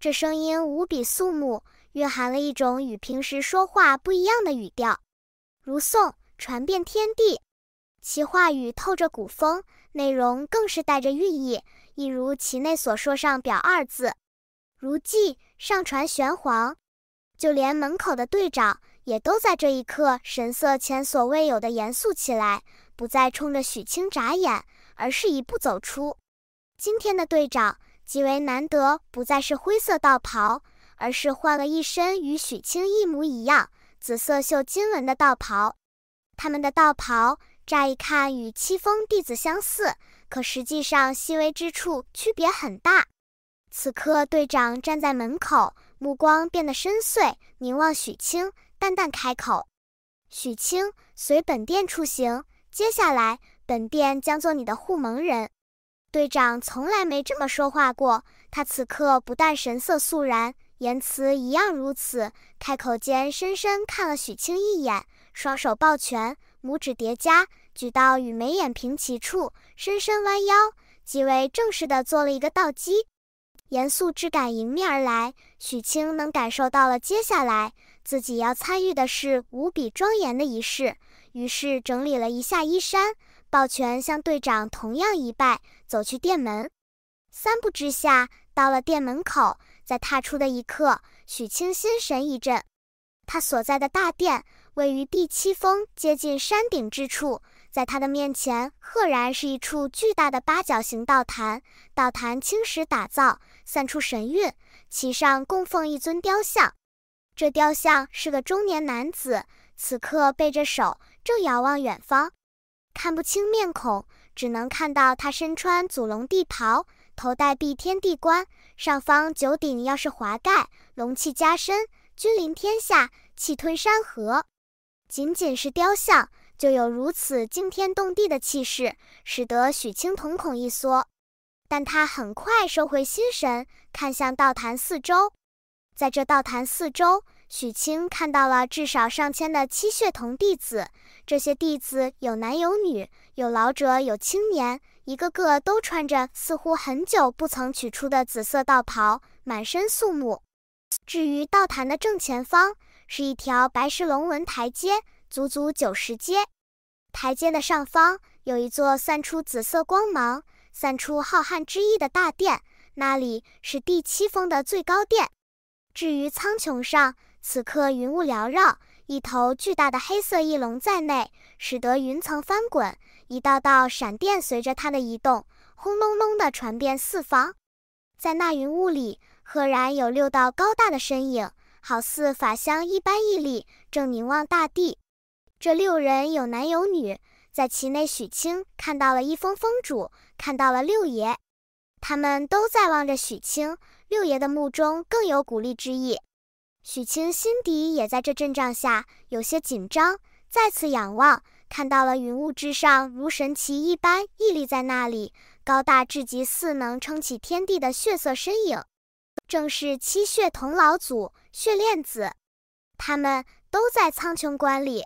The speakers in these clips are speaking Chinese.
这声音无比肃穆，蕴含了一种与平时说话不一样的语调，如颂传遍天地，其话语透着古风，内容更是带着寓意，一如其内所说“上表”二字，如记上传玄黄。就连门口的队长也都在这一刻神色前所未有的严肃起来，不再冲着许清眨眼，而是一步走出。今天的队长。极为难得，不再是灰色道袍，而是换了一身与许清一模一样、紫色绣金纹的道袍。他们的道袍乍一看与七风弟子相似，可实际上细微之处区别很大。此刻，队长站在门口，目光变得深邃，凝望许清，淡淡开口：“许清，随本殿出行。接下来，本殿将做你的护盟人。”队长从来没这么说话过，他此刻不但神色肃然，言辞一样如此。开口间，深深看了许清一眼，双手抱拳，拇指叠加，举到与眉眼平齐处，深深弯腰，几为正式的做了一个倒击。严肃之感迎面而来，许清能感受到了接下来自己要参与的是无比庄严的仪式，于是整理了一下衣衫，抱拳向队长同样一拜。走去店门，三步之下到了店门口，在踏出的一刻，许清心神一震。他所在的大殿位于第七峰接近山顶之处，在他的面前赫然是一处巨大的八角形道坛，道坛青石打造，散出神韵，其上供奉一尊雕像。这雕像是个中年男子，此刻背着手，正遥望远方。看不清面孔，只能看到他身穿祖龙帝袍，头戴碧天帝冠，上方九鼎要是华盖，龙气加身，君临天下，气吞山河。仅仅是雕像，就有如此惊天动地的气势，使得许清瞳孔一缩。但他很快收回心神，看向道坛四周。在这道坛四周，许清看到了至少上千的七血瞳弟子。这些弟子有男有女，有老者有青年，一个个都穿着似乎很久不曾取出的紫色道袍，满身肃穆。至于道坛的正前方，是一条白石龙纹台阶，足足九十阶。台阶的上方，有一座散出紫色光芒、散出浩瀚之意的大殿，那里是第七峰的最高殿。至于苍穹上，此刻云雾缭绕，一头巨大的黑色翼龙在内，使得云层翻滚，一道道闪电随着它的移动，轰隆隆地传遍四方。在那云雾里，赫然有六道高大的身影，好似法相一般屹立，正凝望大地。这六人有男有女，在其内，许清看到了一峰峰主，看到了六爷，他们都在望着许清。六爷的墓中更有鼓励之意，许清心底也在这阵仗下有些紧张，再次仰望，看到了云雾之上如神奇一般屹立在那里，高大至极，似能撑起天地的血色身影，正是七血童老祖血链子。他们都在苍穹观里。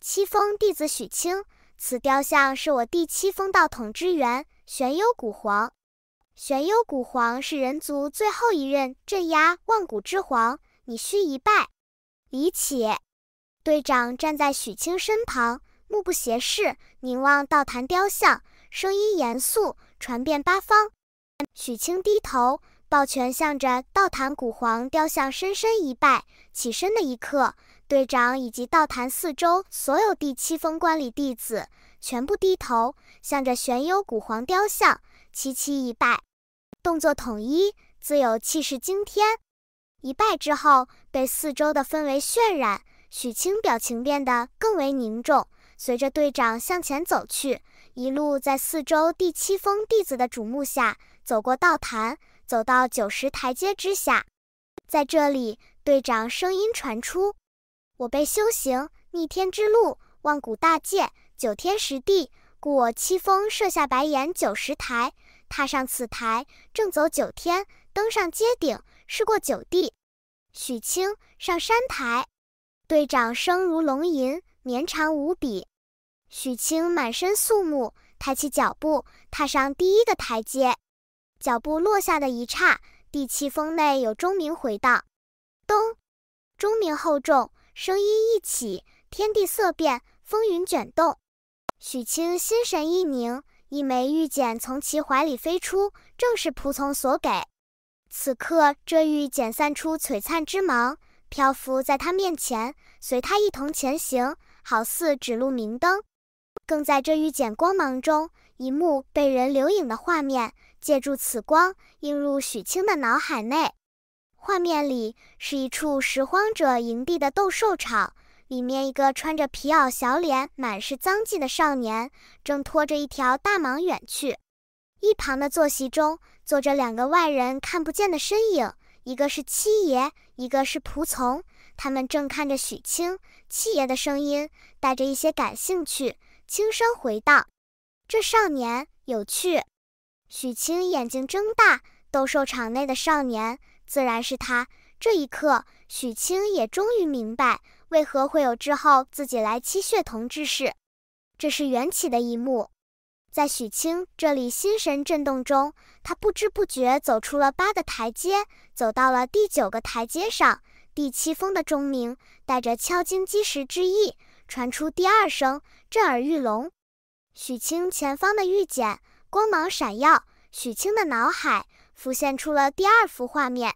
七峰弟子许清，此雕像是我第七峰道统之源，玄幽古皇。玄幽古皇是人族最后一任镇压万古之皇，你需一拜。李启，队长站在许清身旁，目不斜视，凝望道坛雕像，声音严肃，传遍八方。许清低头，抱拳，向着道坛古皇雕像深深一拜。起身的一刻，队长以及道坛四周所有第七峰观礼弟子，全部低头，向着玄幽古皇雕像齐齐一拜。动作统一，自有气势惊天。一拜之后，被四周的氛围渲染，许清表情变得更为凝重。随着队长向前走去，一路在四周第七峰弟子的瞩目下走过道坛，走到九十台阶之下，在这里，队长声音传出：“我辈修行逆天之路，万古大界，九天十地，故我七峰设下白岩九十台。”踏上此台，正走九天；登上阶顶，试过九地。许清上山台，队长声如龙吟，绵长无比。许清满身肃穆，抬起脚步，踏上第一个台阶。脚步落下的一刹，第七峰内有钟鸣回荡，咚。钟鸣厚重，声音一起，天地色变，风云卷动。许清心神一凝。一枚玉简从其怀里飞出，正是仆从所给。此刻，这玉简散出璀璨之芒，漂浮在他面前，随他一同前行，好似指路明灯。更在这玉简光芒中，一幕被人留影的画面，借助此光映入许清的脑海内。画面里是一处拾荒者营地的斗兽场。里面一个穿着皮袄、小脸满是脏迹的少年，正拖着一条大蟒远去。一旁的坐席中坐着两个外人看不见的身影，一个是七爷，一个是仆从。他们正看着许清。七爷的声音带着一些感兴趣，轻声回道：“这少年有趣。”许清眼睛睁大，斗兽场内的少年，自然是他。这一刻，许清也终于明白。为何会有之后自己来七血童之事？这是缘起的一幕。在许清这里，心神震动中，他不知不觉走出了八个台阶，走到了第九个台阶上。第七峰的钟鸣带着敲金击石之意，传出第二声，震耳欲聋。许清前方的玉简光芒闪耀，许清的脑海浮现出了第二幅画面。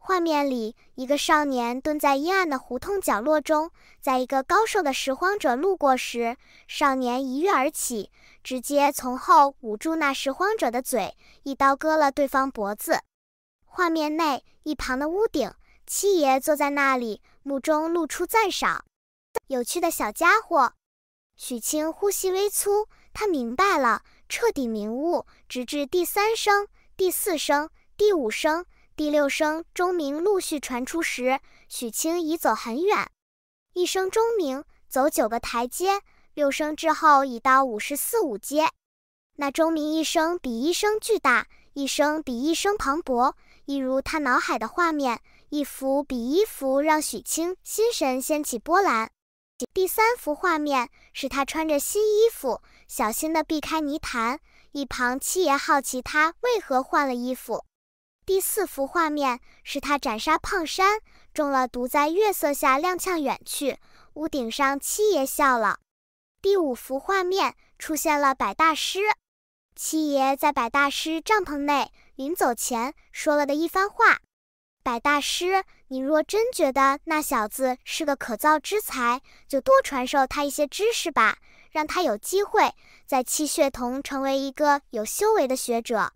画面里，一个少年蹲在阴暗的胡同角落中，在一个高瘦的拾荒者路过时，少年一跃而起，直接从后捂住那拾荒者的嘴，一刀割了对方脖子。画面内一旁的屋顶，七爷坐在那里，目中露出赞赏。有趣的小家伙。许清呼吸微粗，他明白了，彻底明悟，直至第三声、第四声、第五声。第六声钟鸣陆续传出时，许清已走很远。一声钟鸣，走九个台阶；六声之后，已到五十四五阶。那钟鸣一声比一声巨大，一声比一声磅礴，一如他脑海的画面，一幅比一幅让许清心神掀起波澜。第三幅画面是他穿着新衣服，小心的避开泥潭，一旁七爷好奇他为何换了衣服。第四幅画面是他斩杀胖山，中了毒，在月色下踉跄远去。屋顶上，七爷笑了。第五幅画面出现了百大师。七爷在百大师帐篷内临走前说了的一番话：“百大师，你若真觉得那小子是个可造之才，就多传授他一些知识吧，让他有机会在七血童成为一个有修为的学者。”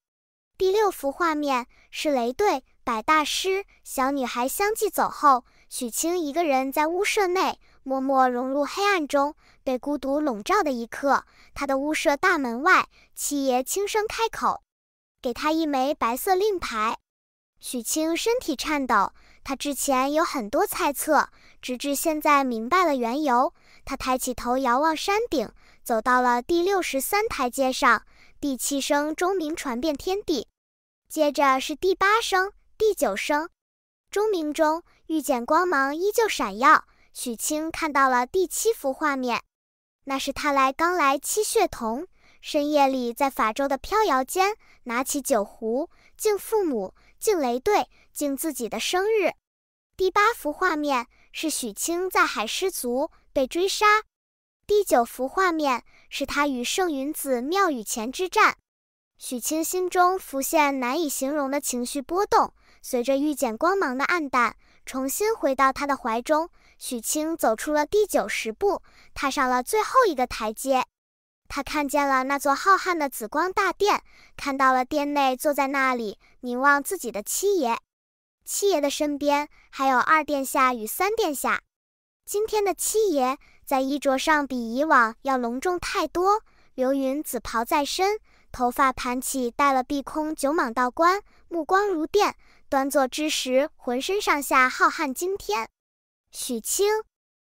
第六幅画面是雷队、百大师、小女孩相继走后，许清一个人在屋舍内默默融入黑暗中，被孤独笼罩的一刻。他的屋舍大门外，七爷轻声开口，给他一枚白色令牌。许清身体颤抖，他之前有很多猜测，直至现在明白了缘由。他抬起头遥望山顶，走到了第六十三台阶上。第七声钟鸣传遍天地。接着是第八声、第九声，钟鸣中，玉简光芒依旧闪耀。许清看到了第七幅画面，那是他来刚来七血瞳，深夜里在法州的飘摇间，拿起酒壶敬父母、敬雷队、敬自己的生日。第八幅画面是许清在海失足被追杀。第九幅画面是他与圣云子庙宇前之战。许清心中浮现难以形容的情绪波动，随着遇见光芒的暗淡，重新回到他的怀中。许清走出了第九十步，踏上了最后一个台阶。他看见了那座浩瀚的紫光大殿，看到了殿内坐在那里凝望自己的七爷。七爷的身边还有二殿下与三殿下。今天的七爷在衣着上比以往要隆重太多，流云紫袍在身。头发盘起，戴了碧空九蟒道冠，目光如电。端坐之时，浑身上下浩瀚惊天。许清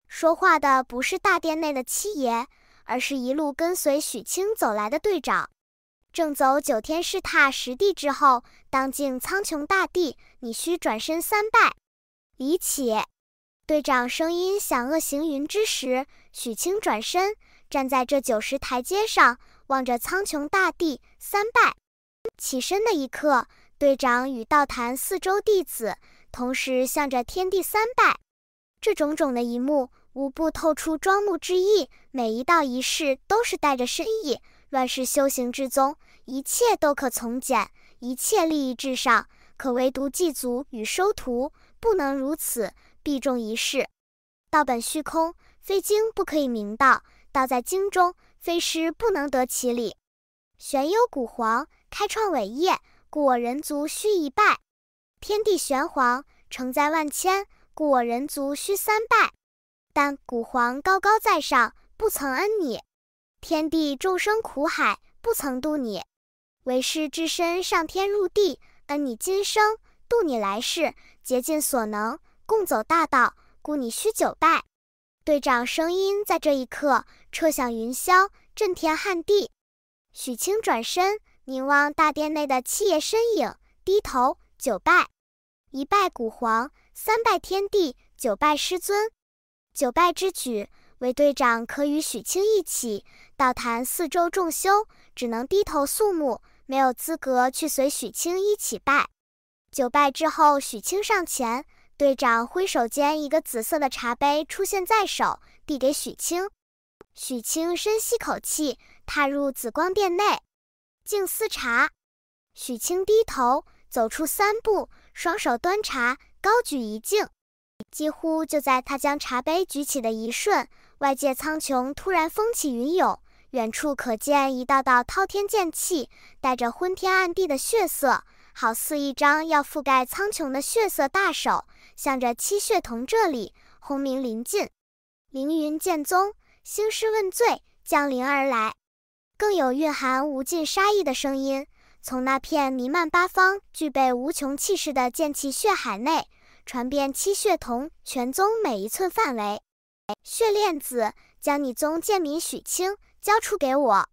说话的不是大殿内的七爷，而是一路跟随许清走来的队长。正走九天，试踏十地之后，当敬苍穹大地，你需转身三拜。李起。队长声音响遏行云之时，许清转身站在这九十台阶上。望着苍穹大地，三拜。起身的一刻，队长与道坛四周弟子同时向着天地三拜。这种种的一幕，无不透出庄穆之意。每一道仪式都是带着深意。乱世修行之宗，一切都可从简，一切利益至上。可唯独祭祖与收徒不能如此，必重仪式。道本虚空，非经不可以明道。道在经中。非师不能得其理。玄幽古皇开创伟业，故我人族须一拜；天地玄黄承载万千，故我人族须三拜。但古皇高高在上，不曾恩你；天地众生苦海，不曾渡你。为师之身上天入地，恩你今生，渡你来世，竭尽所能，共走大道，故你须九拜。队长声音在这一刻彻响云霄，震天撼地。许清转身凝望大殿内的七爷身影，低头九拜，一拜古皇，三拜天地，九拜师尊。九拜之举，为队长可与许清一起。道坛四周众修只能低头肃穆，没有资格去随许清一起拜。九拜之后，许清上前。队长挥手间，一个紫色的茶杯出现在手，递给许清。许清深吸口气，踏入紫光殿内，静思茶。许清低头，走出三步，双手端茶，高举一镜。几乎就在他将茶杯举起的一瞬，外界苍穹突然风起云涌，远处可见一道道滔天剑气，带着昏天暗地的血色。好似一张要覆盖苍穹的血色大手，向着七血瞳这里轰鸣临近，凌云剑宗兴师问罪降临而来，更有蕴含无尽杀意的声音，从那片弥漫八方、具备无穷气势的剑气血海内，传遍七血瞳全宗每一寸范围。血链子，将你宗剑民许清交出给我。